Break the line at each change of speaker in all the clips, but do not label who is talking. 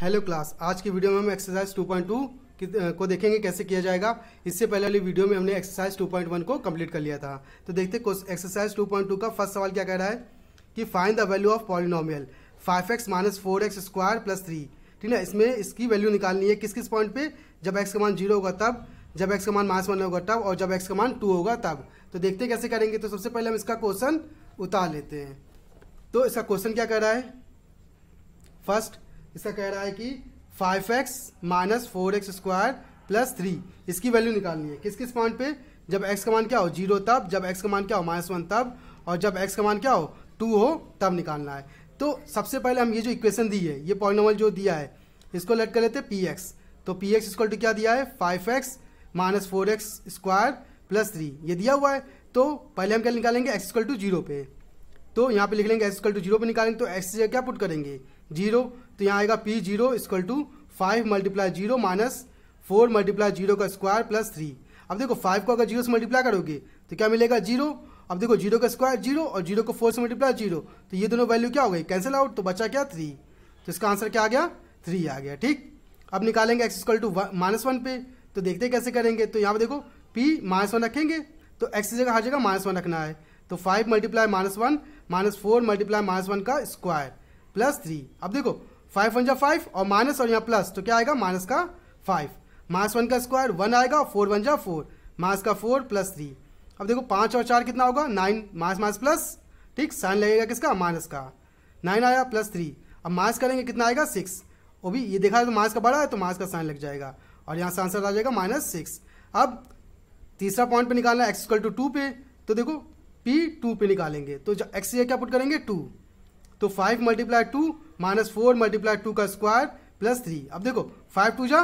hello class आज की video में हम एक्सरसाइज 2.2 को देखेंगे कैसे किया जाएगा इससे पहले वाली वीडियो में हमने एक्सरसाइज 2.1 को कंप्लीट कर लिया था तो देखते एक्सरसाइज 2.2 का फर्स्ट सवाल क्या कह रहा है कि find the value of polynomial 5x X minus four X square plus three ठीक है इसमें इसकी वैल्यू निकालनी है किस किस पॉइंट पे जब एक्स का मान जीरो होगा तब जब एक्स का मान माइनस वन होगा तब और जब एक्स का मान टू होगा तब तो देखते हैं कैसे करेंगे तो सबसे पहले हम इसका क्वेश्चन उतार लेते हैं तो इसका क्वेश्चन क्या कर रहा है फर्स्ट इसका कह रहा है कि five X minus four X square plus three इसकी वैल्यू निकालनी है किस किस पॉइंट पे जब एक्स का मान क्या हो जीरो तब जब एक्स का मान क्या हो माइनस वन तब और जब एक्स का मान क्या हो टू हो तब निकालना है तो सबसे पहले हम ये जो इक्वेशन दी है ये नंबर जो दिया है इसको लेट कर लेते हैं पी एक्स तो पी एक्स इक्वल टू क्या दिया है five X minus four X square plus three ये दिया हुआ है तो पहले हम क्या निकालेंगे एक्स इक्वल टू जीरो पे तो यहाँ पे लिख लेंगे एक्स इक्वल टू जीरो पे निकालेंगे तो एक्स क्या पुट करेंगे जीरो तो यहाँ आएगा P zero equal to five multiply zero minus four multiply zero का स्क्वायर प्लस थ्री अब देखो फाइव को अगर जीरो से मल्टीप्लाई करोगे तो क्या मिलेगा जीरो अब देखो जीरो का स्क्वायर जीरो और जीरो को फोर से मल्टीप्लाई जीरो तो ये दोनों वैल्यू क्या हो गई कैंसिल आउट तो बचा क्या थ्री तो इसका आंसर क्या आ गया थ्री आ गया ठीक अब निकालेंगे X equal to minus one पे तो देखते कैसे करेंगे तो यहाँ पर देखो पी माइनस वन रखेंगे तो एक्स जगह हर जगह माइनस वन रखना है तो five multiply minus one minus four multiply minus one का स्क्वायर प्लस थ्री अब देखो फाइव वन जा फाइव और माइनस और यहाँ प्लस तो क्या आएगा माइनस का फाइव माइनस वन का स्क्वायर वन आएगा फोर वन जा फोर माइनस का फोर प्लस थ्री अब देखो पाँच और चार कितना होगा नाइन माइनस माइनस प्लस ठीक साइन लगेगा किसका माइनस का नाइन आया प्लस थ्री अब माइनस करेंगे कितना आएगा सिक्स वो भी ये देखा है तो माइनस का बड़ा है तो माइनस का साइन लग जाएगा और यहाँ से आंसर आ जाएगा माइनस सिक्स अब तीसरा पॉइंट पे निकालना है एक्स इक्वल टू टू पे तो देखो पी टू पे निकालेंगे तो एक्स क्या पुट करेंगे टू तो five multiply two minus four multiply two का स्क्वायर प्लस थ्री अब देखो फाइव टू जा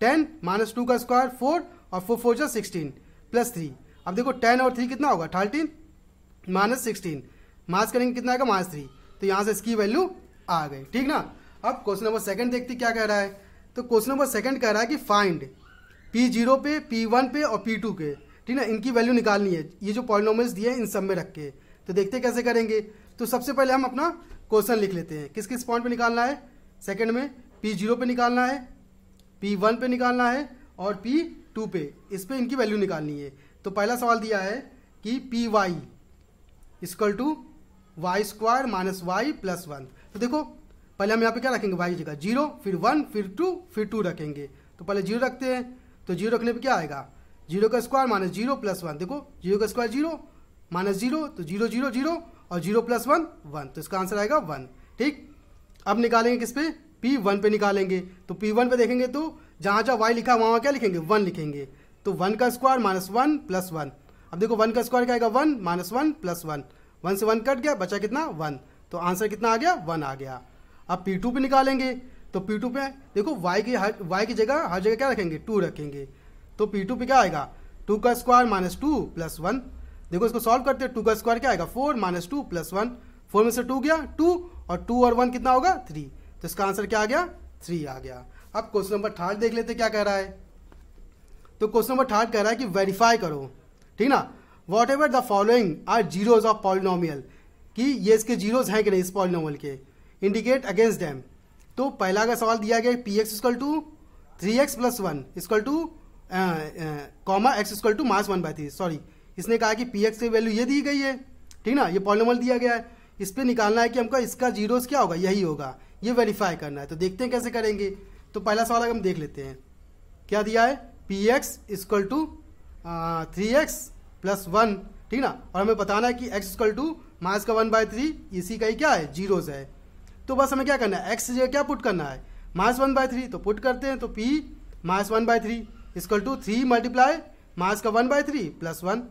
टेन माइनस टू का स्क्वायर फोर और फोर फोर जा सिक्सटीन प्लस थ्री अब देखो टेन और थ्री कितना होगा थर्टीन माइनस सिक्सटीन माइनस करेंगे कितना आएगा माइनस थ्री तो यहाँ से इसकी वैल्यू आ गई ठीक ना अब क्वेश्चन नंबर सेकंड देखते क्या कह रहा है तो क्वेश्चन नंबर सेकंड कह रहा है कि फाइंड पी जीरो पे पी वन पे और पी टू पे ठीक ना इनकी वैल्यू निकालनी है ये जो पॉलिनोमल्स दिए हैं इन सब में रख के तो देखते कैसे करेंगे तो सबसे पहले हम अपना क्वेश्चन लिख लेते हैं किस किस पॉइंट पे निकालना है सेकंड में पी जीरो पे निकालना है पी वन पे निकालना है और पी टू पे इस पर इनकी वैल्यू निकालनी है तो पहला सवाल दिया है कि P Y equal to Y square minus Y plus one तो देखो पहले हम यहाँ पे क्या रखेंगे वाई जगह जीरो फिर वन फिर टू फिर टू रखेंगे तो पहले जीरो रखते हैं तो जीरो रखने पर क्या आएगा जीरो का square minus zero plus one देखो जीरो का स्क्वायर जीरो माइनस जीरो तो जीरो जीरो जीरो और जीरो प्लस वन वन तो इसका आंसर आएगा वन ठीक अब निकालेंगे किस पे पी वन पे निकालेंगे तो पी वन पे देखेंगे तो जहाँ जहाँ वाई लिखा वहां वहाँ क्या लिखेंगे वन लिखेंगे तो वन का square minus one plus one अब देखो वन का स्क्वायर क्या आएगा one minus one plus one one से वन कट गया बचा कितना वन तो आंसर कितना आ गया वन आ गया अब पी टू पे निकालेंगे तो पी टू पे देखो वाई की हर वाई की जगह हर जगह क्या रखेंगे टू रखेंगे तो पी टू पे क्या आएगा टू का square minus two plus one देखो इसको सॉल्व करते हैं टू का स्क्वायर क्या आएगा four minus two plus one four में से टू गया टू और टू और वन कितना होगा थ्री तो इसका आंसर क्या आ गया थ्री आ गया अब क्वेश्चन नंबर थर्ड देख लेते क्या कह रहा है तो क्वेश्चन नंबर थर्ड कह रहा है कि वेरीफाई करो ठीक ना whatever the following are zeroes of polynomial कि ये इसके जीरोज हैं कि नहीं इस पॉलिनोमियल के इंडिकेट अगेंस्ट डैम तो पहला का सवाल दिया गया P x equal to three X plus one equal to comma X equal to minus one by three sorry इसने कहा कि पी एक्स की वैल्यू ये दी गई है ठीक ना ये पॉलिमल दिया गया है इस पर निकालना है कि हमको इसका जीरोस क्या होगा यही होगा ये वेरीफाई करना है तो देखते हैं कैसे करेंगे तो पहला सवाल अगर हम देख लेते हैं क्या दिया है P x equal to three X plus one ठीक ना और हमें बताना है कि एक्स इक्वल टू माइनस का वन बाय थ्री इसी का ही क्या है जीरोज है तो बस हमें क्या करना है एक्स जगह क्या पुट करना है माइनस वन बाय थ्री तो पुट करते हैं तो P minus one by three equal to three multiply minus का one by three plus one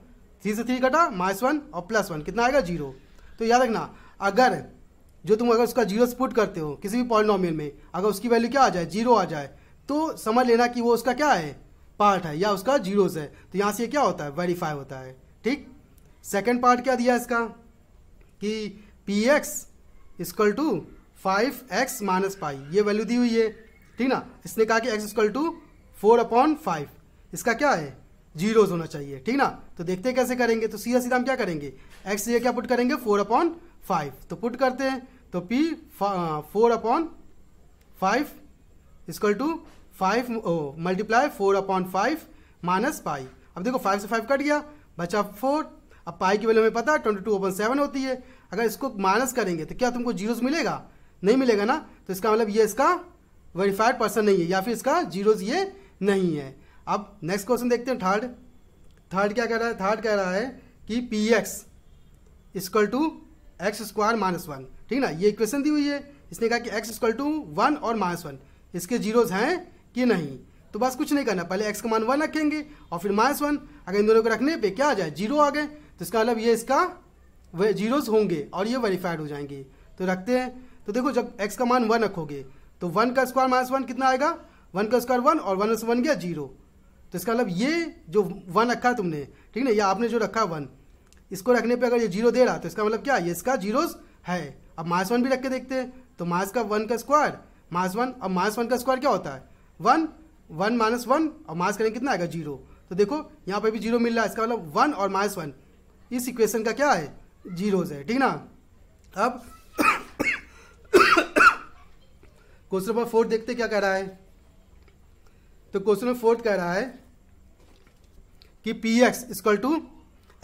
three से थ्री कटा माइनस वन और प्लस वन कितना आएगा जीरो तो याद रखना अगर जो तुम अगर उसका जीरो पुट करते हो किसी भी पॉलिनोमियल में अगर उसकी वैल्यू क्या आ जाए जीरो आ जाए तो समझ लेना कि वो उसका क्या है पार्ट है या उसका जीरोज है तो यहाँ से क्या होता है वेरीफाई होता है ठीक सेकेंड पार्ट क्या दिया इसका कि P x equal to five X minus five ये वैल्यू दी हुई है ठीक ना इसने कहा कि X equal to four upon five इसका क्या है जीरोज होना चाहिए ठीक ना तो देखते हैं कैसे करेंगे तो सीधा सीधा हम क्या करेंगे एक्स ये क्या पुट करेंगे फोर अपॉन फाइव तो पुट करते हैं तो P four upon five equal to five multiply four upon five minus pi अब देखो फाइव से फाइव कट गया बचा फोर अब पाई की वैल्यू हमें पता है ट्वेंटी टू अपॉन सेवन होती है अगर इसको माइनस करेंगे तो क्या तुमको जीरोज मिलेगा नहीं मिलेगा ना तो इसका मतलब ये इसका वेरीफाइड पर्सन नहीं है या फिर इसका जीरोज ये नहीं है अब नेक्स्ट क्वेश्चन देखते हैं थर्ड थर्ड क्या कह रहा है थर्ड कह रहा है कि P x equal to X square minus one ठीक ना ये इक्वेशन दी हुई है इसने कहा कि एक्स इक्वल टू वन और माइनस वन इसके जीरोज हैं कि नहीं तो बस कुछ नहीं करना पहले एक्स का मान वन रखेंगे और फिर माइनस वन अगर इन दोनों को रखने पे क्या आ जाए जीरो आ गए तो इसका मतलब ये इसका जीरोज होंगे और ये वेरीफाइड हो जाएंगे तो रखते हैं तो देखो जब एक्स का मान वन रखोगे तो वन का स्क्वायर माइनस वन कितना आएगा वन का स्क्वायर वन और वन से वन गया जीरो तो इसका मतलब ये जो वन रखा तुमने ठीक है ये आपने जो रखा वन इसको रखने पे अगर ये जीरो दे रहा तो इसका मतलब क्या ये इसका जीरोज है अब मास वन भी रख के देखते हैं तो मास का वन का स्क्वायर मास वन अब मास वन का स्क्वायर क्या होता है वन वन माइनस वन और मास करेंगे कितना आएगा जीरो तो देखो यहाँ पर भी जीरो मिल रहा है इसका मतलब वन और माइनस वन इस इक्वेशन का क्या है जीरोज है ठीक ना अब क्वेश्चन नंबर फोर्थ देखते क्या कह रहा है तो क्वेश्चन नंबर फोर्थ कह रहा है कि P x equal to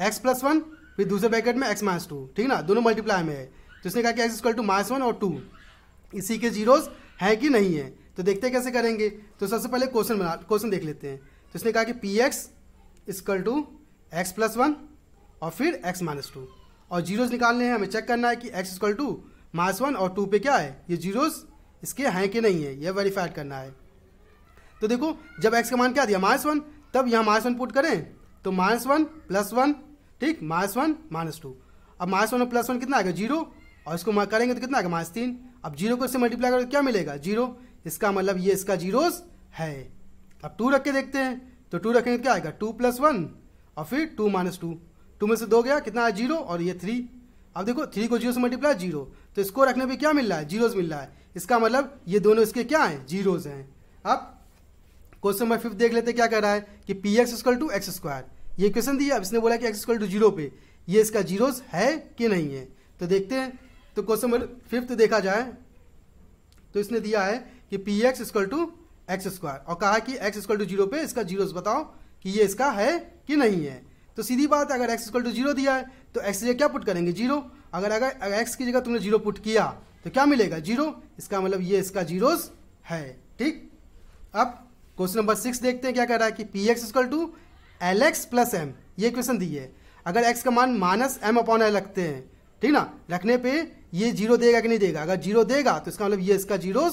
x plus one फिर दूसरे ब्रैकेट में एक्स माइनस टू ठीक ना दोनों मल्टीप्लाई में है तो इसने कहा कि X equal to minus one और टू इसी के जीरोज हैं कि नहीं है तो देखते कैसे करेंगे तो सबसे पहले क्वेश्चन बना क्वेश्चन देख लेते हैं तो इसने कहा कि P x equal to x plus one और फिर एक्स माइनस टू और जीरोज निकालने हैं हमें चेक करना है कि X equal to minus one और टू पे क्या है ये जीरोज इसके हैं कि नहीं है यह वेरीफाइड करना है तो देखो जब एक्स का मान क्या दिया माइनस वन तब यहाँ माइनस वन पुट करें तो माइनस वन प्लस वन ठीक माइनस वन माइनस टू अब माइनस वन और प्लस वन कितना आएगा जीरो और इसको करेंगे तो कितना आएगा माइनस तीन अब जीरो को इससे मल्टीप्लाई करें तो क्या मिलेगा जीरो इसका मतलब ये इसका जीरोस है अब टू रख के देखते हैं तो टू रखेंगे तो क्या आएगा टू प्लस वन और फिर टू माइनस टू टू में से दो गया कितना आया जीरो और ये थ्री अब देखो थ्री को जीरो से मल्टीप्लाई जीरो तो इसको रखने पर क्या मिल रहा है जीरोज मिल रहा है इसका मतलब ये दोनों इसके क्या हैं जीरोज हैं अब क्वेश्चन नंबर फिफ्थ देख लेते क्या कह रहा है कि P x equal to X square ये क्वेश्चन दिया अब इसने बोला कि एक्स स्क्वल टू जीरो पे ये इसका जीरो है कि नहीं है तो देखते हैं तो क्वेश्चन नंबर फिफ्थ देखा जाए तो इसने दिया है कि P x equal to X square और कहा कि एक्स स्क्वल टू जीरो पे इसका जीरो बताओ कि ये इसका है कि नहीं है तो सीधी बात है अगर एक्स स्क्वल टू जीरो दिया है तो एक्स जगह क्या पुट करेंगे जीरो अगर अगर एक्स की जगह तुमने जीरो पुट किया तो क्या मिलेगा जीरो इसका मतलब ये इसका जीरोस है ठीक अब क्वेश्चन नंबर सिक्स देखते हैं क्या कह रहा है कि P x equal to L X plus M ये क्वेश्चन दी है अगर एक्स का मान माइनस एम अपॉन एल रखते हैं ठीक ना रखने पे ये जीरो देगा कि नहीं देगा अगर जीरो देगा तो इसका मतलब ये इसका जीरो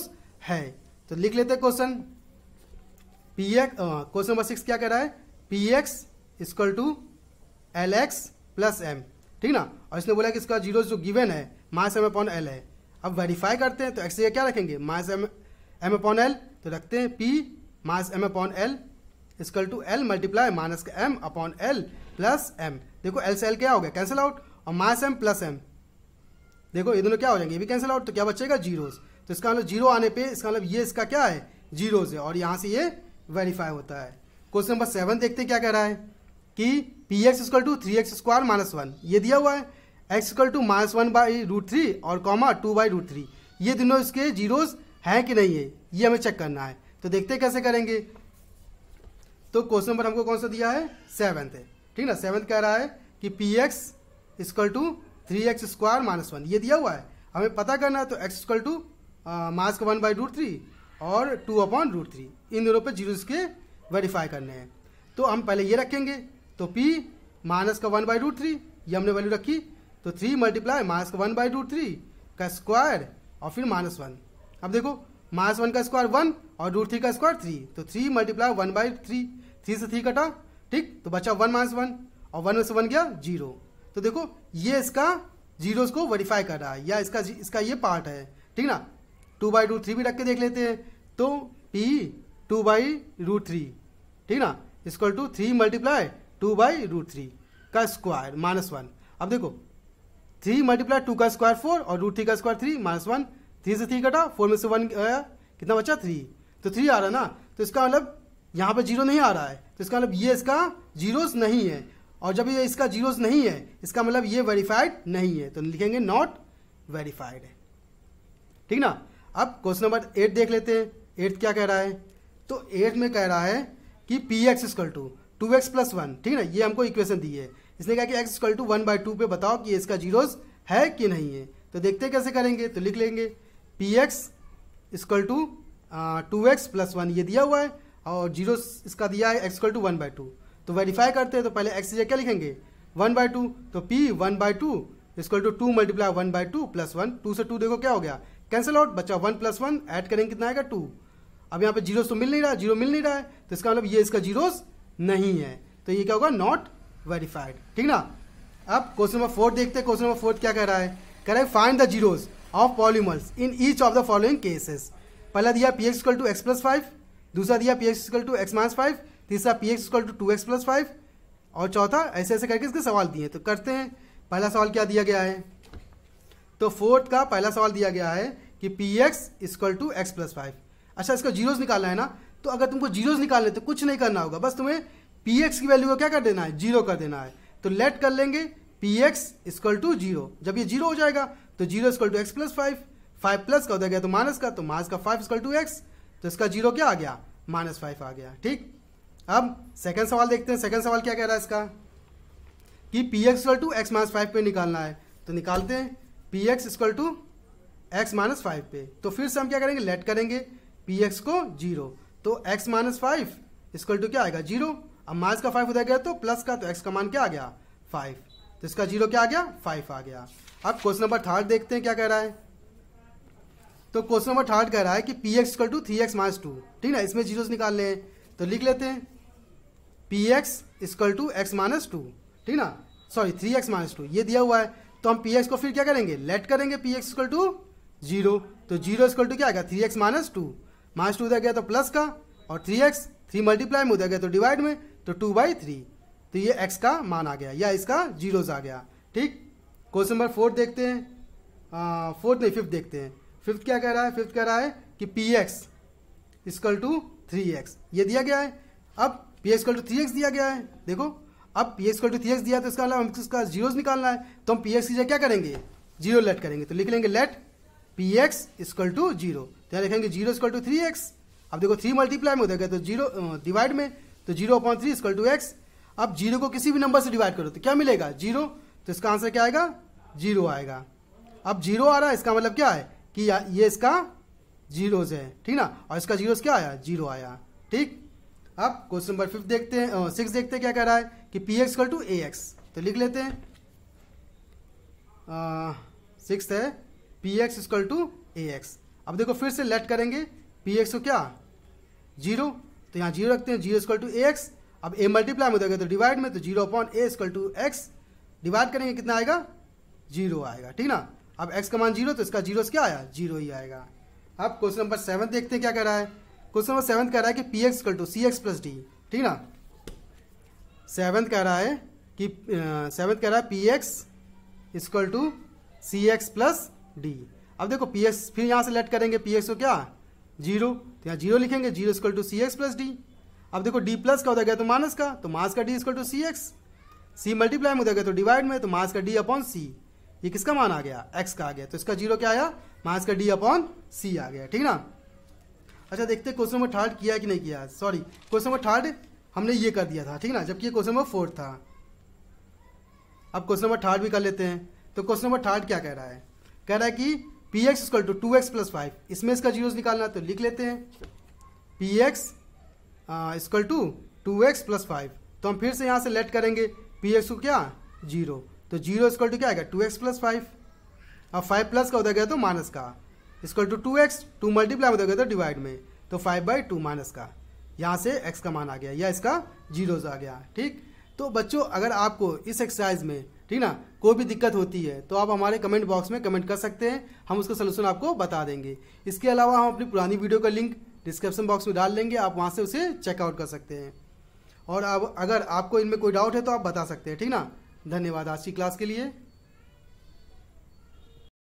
है तो लिख लेते हैं question P X question number six क्या कह रहा है P x equal to L X plus M ठीक ना और इसने बोला कि इसका जीरो जो गिवन है माइनस एम अपॉन एल है अब वेरीफाई करते हैं तो एक्स क्या रखेंगे minus M M upon L तो रखते हैं P minus M upon L equal to L multiply minus का M upon L plus M देखो एल से एल क्या हो गया कैंसिल आउट और मास एम प्लस एम देखो ये दोनों क्या हो जाएंगे ये भी कैंसिल आउट तो क्या बचेगा जीरोज तो इसका मतलब जीरो आने पे इसका मतलब ये इसका क्या है जीरोज है और यहाँ से ये वेरीफाई होता है क्वेश्चन नंबर सेवन देखते हैं क्या कह रहा है कि P x equal to three X square minus one ये दिया हुआ है X equal to minus one by root three और comma two by root three ये दोनों इसके जीरोज हैं कि नहीं है ये हमें चेक करना है तो देखते कैसे करेंगे तो क्वेश्चन नंबर हमको कौन सा दिया है सेवन है ठीक ना सेवन कह रहा है कि P x equal to three X square minus one ये दिया हुआ है हमें पता करना है तो एक्स इक्वल टू मास का वन बाई रूट थ्री और टू अपॉन रूट थ्री इन दोनों पर जीरो के वेरीफाई करने हैं तो हम पहले ये रखेंगे तो पी माइनस का वन बाई रूट थ्री ये हमने वैल्यू रखी तो थ्री मल्टीप्लाई माइनस का वन बाई रूट थ्री का स्क्वायर और फिर माइनस वन अब देखो माइनस वन का स्क्वायर वन और रूट थ्री का स्क्वायर थ्री तो three multiply one by three three से थ्री कटा ठीक तो बचा वन माइनस वन और वन में से वन गया जीरो तो देखो ये इसका जीरोस को वेरीफाई कर रहा है या इसका इसका ये पार्ट है ठीक ना टू बाई रूट थ्री भी रख के देख लेते हैं तो P two by root three ठीक ना equal to three multiply two by root three का स्क्वायर माइनस वन अब देखो थ्री मल्टीप्लाई टू का स्क्वायर फोर और रूट थ्री का square three minus one three से थ्री कटा फोर में से वन आया कितना बचा थ्री तो थ्री आ रहा है ना तो इसका मतलब यहाँ पर जीरो नहीं आ रहा है तो इसका मतलब ये इसका जीरोज नहीं है और जब ये इसका जीरो नहीं है इसका मतलब ये वेरीफाइड नहीं है तो लिखेंगे नॉट वेरीफाइड है ठीक ना अब क्वेश्चन नंबर एट देख लेते हैं एट क्या कह रहा है तो एट में कह रहा है कि P X equal to two x plus one ठीक ना ये हमको इक्वेशन दी है इसने कहा कि X equal to one by two पे बताओ कि इसका जीरोस है कि नहीं है तो देखते कैसे करेंगे तो लिख लेंगे P X equal to two x plus one ये दिया हुआ है और जीरो इसका दिया है X equal to one by two तो वेरीफाई करते हैं तो पहले एक्स क्या लिखेंगे वन बाई टू तो P one by two equal to two multiply one by two plus one two से टू देखो क्या हो गया कैंसिल आउट बचा वन प्लस वन ऐड करेंगे कितना आएगा टू अब यहाँ पे जीरोस तो मिल नहीं रहा जीरो मिल नहीं रहा है तो इसका मतलब ये इसका जीरोस नहीं है तो ये क्या होगा नॉट वेरीफाइड ठीक ना अब क्वेश्चन नंबर फोर्थ देखते हैं क्वेश्चन नंबर फोर्थ क्या कह रहा है कह रहा है find the zeroes of polymers in each of the following cases पहला दिया P एक्सकल to x plus five दूसरा दिया P एक्सकल to x minus five तीसरा P एक्सकल to two x plus five और चौथा ऐसे ऐसे करके इसके सवाल दिए तो करते हैं पहला सवाल क्या दिया गया है तो फोर्थ का पहला सवाल दिया गया है कि P x equal to x plus five अच्छा इसका जीरोज निकालना है ना तो अगर तुमको जीरोज निकालने तो कुछ नहीं करना होगा बस तुम्हें पी एक्स की वैल्यू को क्या कर देना है जीरो कर देना है तो लेट कर लेंगे P x equal to zero जब ये जीरो हो जाएगा तो zero equal to x plus five five plus का उधर गया तो माइनस का तो माइनस का फाइव स्कल टू एक्स तो इसका जीरो क्या आ गया माइनस फाइव आ गया ठीक अब सेकंड सवाल देखते हैं सेकंड सवाल क्या कह रहा है इसका कि P x equal to x minus five पे निकालना है तो निकालते हैं P x equal to x minus five पे तो फिर से हम क्या करेंगे लेट करेंगे पी एक्स को जीरो तो x minus five equal to क्या आएगा जीरो अब माइनस का फाइव उधर गया तो प्लस का तो एक्स का मान क्या आ गया फाइव तो इसका जीरो क्या आ गया फाइव आ गया अब क्वेश्चन नंबर थर्ड देखते हैं क्या कह रहा है तो क्वेश्चन नंबर थर्ड कह रहा है कि P x to three x minus two ठीक ना इसमें जीरोस निकाल लें तो लिख लेते हैं P x equal to x minus two ठीक ना sorry three x minus two ये दिया हुआ है तो हम पी एक्स को फिर क्या करेंगे लेट करेंगे P x equal to zero तो जीरो इक्वल टू क्या आएगा three x minus two minus two उधर गया तो प्लस का और थ्री एक्स थ्री मल्टीप्लाई में उधर गया तो डिवाइड में तो टू बाई थ्री तो ये एक्स का मान आ गया या इसका जीरोज आ गया ठीक क्वेश्चन नंबर फोर्थ देखते हैं फोर्थ नहीं फिफ्थ देखते हैं फिफ्थ क्या कह रहा है फिफ्थ कह रहा है कि P x equal to three x ये दिया गया है अब पी एक्सकल टू थ्री एक्स दिया गया है देखो अब पी एक्सकल टू थ्री एक्स दिया तो इसका मतलब हमको इसका जीरोज निकालना है तो हम पी एक्स की जगह क्या करेंगे जीरो लेट करेंगे तो लिख लेंगे let P x equal to zero तो लिखेंगे zero equal to three x अब देखो थ्री मल्टीप्लाई में हो जाएगा तो जीरो डिवाइड में तो zero upon three equal to x अब जीरो को किसी भी नंबर से डिवाइड करो तो क्या मिलेगा जीरो तो इसका आंसर क्या आएगा जीरो आएगा अब जीरो आ रहा है इसका मतलब क्या है कि ये इसका जीरोज है ठीक ना और इसका जीरोज क्या आया जीरो आया ठीक अब क्वेश्चन नंबर फिफ्थ देखते हैं सिक्स देखते हैं क्या कह रहा है कि P x equal to A x तो लिख लेते हैं सिक्स है P x equal to A x अब देखो फिर से लेट करेंगे पी एक्स को क्या जीरो तो यहाँ जीरो रखते हैं zero equal to A x अब ए मल्टीप्लाई में दोगे तो डिवाइड में तो zero upon A equal to x divide करेंगे कितना आएगा जीरो आएगा ठीक ना अब एक्स का मान जीरो तो इसका जीरो क्या आया जीरो ही आएगा अब क्वेश्चन नंबर सेवन देखते हैं क्या कह रहा है क्वेश्चन नंबर सेवन कह रहा है कि P x equal to C x plus D ठीक ना सेवन कह रहा है कि सेवन कह रहा है P x equal to C x plus D अब देखो पी एक्स फिर यहाँ से लेट करेंगे पी एक्स को क्या जीरो तो यहाँ जीरो लिखेंगे zero equal to C x plus D अब देखो डी प्लस का होता गया तो माइनस का तो माइनस का D equal to C x C multiply में देखे तो डिवाइड में तो मास का डी अपॉन सी ये किसका मान आ गया एक्स का आ गया तो इसका जीरो क्या आया मास का डी अपॉन सी आ गया ठीक ना अच्छा देखते क्वेश्चन नंबर थर्ड किया कि नहीं किया सॉरी क्वेश्चन नंबर थर्ड हमने ये कर दिया था ठीक ना जबकि क्वेश्चन नंबर फोर्थ था अब क्वेश्चन नंबर थर्ड भी कर लेते हैं तो क्वेश्चन नंबर थर्ड क्या कह रहा है कह रहा है कि P x equal to two x plus five इसमें इसका जीरो निकालना है तो लिख लेते हैं P x equal to two x plus five तो हम फिर से यहाँ से लेट करेंगे पी एक्स को क्या जीरो तो जीरो स्क्वल टू क्या आएगा टू एक्स प्लस फाइव अब फाइव प्लस का उधर गया तो माइनस का equal to two x two multiply में उधर गया तो डिवाइड में तो फाइव बाई टू माइनस का यहाँ से एक्स का मान आ गया या इसका जीरोज आ गया ठीक तो बच्चों अगर आपको इस एक्सरसाइज में ठीक ना कोई भी दिक्कत होती है तो आप हमारे कमेंट बॉक्स में कमेंट कर सकते हैं हम उसका सलूशन आपको बता देंगे इसके अलावा हम अपनी पुरानी वीडियो का लिंक डिस्क्रिप्शन बॉक्स में डाल लेंगे आप वहाँ से उसे चेकआउट कर सकते हैं और अब अगर आपको इनमें कोई डाउट है तो आप बता सकते हैं ठीक ना धन्यवाद आज की क्लास के लिए